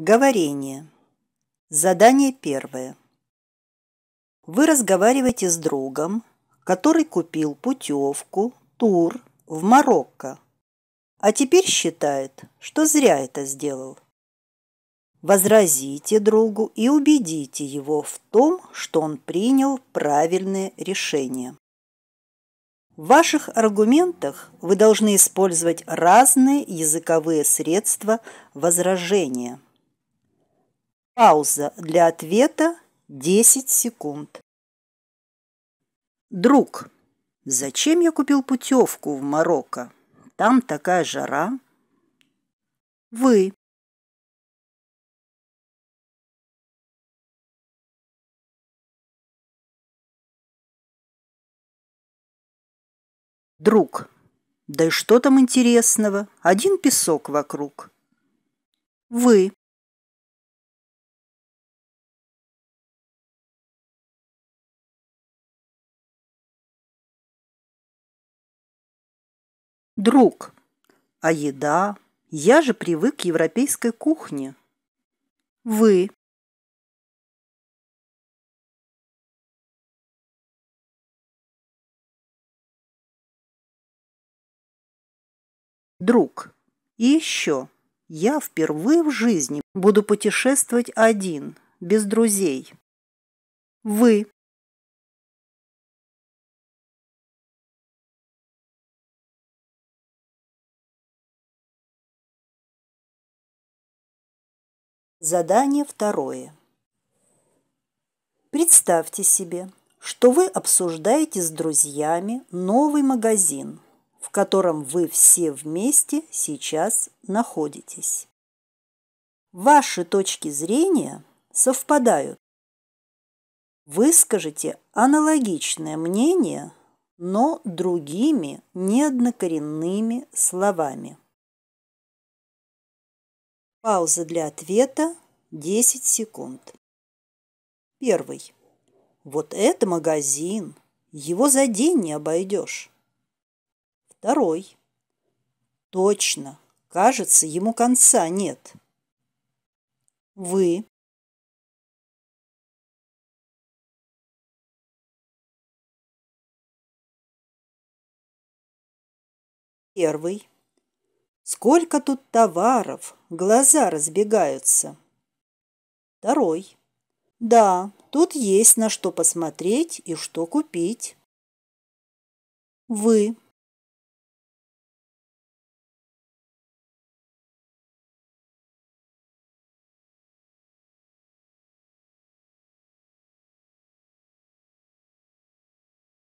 Говорение. Задание первое. Вы разговариваете с другом, который купил путевку, тур в Марокко, а теперь считает, что зря это сделал. Возразите другу и убедите его в том, что он принял правильное решение. В ваших аргументах вы должны использовать разные языковые средства возражения – Пауза для ответа 10 секунд. Друг, зачем я купил путевку в Марокко? Там такая жара. Вы. Друг, да и что там интересного? Один песок вокруг. Вы. Друг. А еда? Я же привык к европейской кухне. Вы. Друг. И еще. Я впервые в жизни буду путешествовать один, без друзей. Вы. Задание второе. Представьте себе, что вы обсуждаете с друзьями новый магазин, в котором вы все вместе сейчас находитесь. Ваши точки зрения совпадают. Выскажите аналогичное мнение, но другими неоднокоренными словами. Пауза для ответа 10 секунд. Первый. Вот это магазин. Его за день не обойдешь. Второй. Точно. Кажется, ему конца нет. Вы. Первый. Сколько тут товаров, глаза разбегаются. Второй. Да, тут есть на что посмотреть и что купить. Вы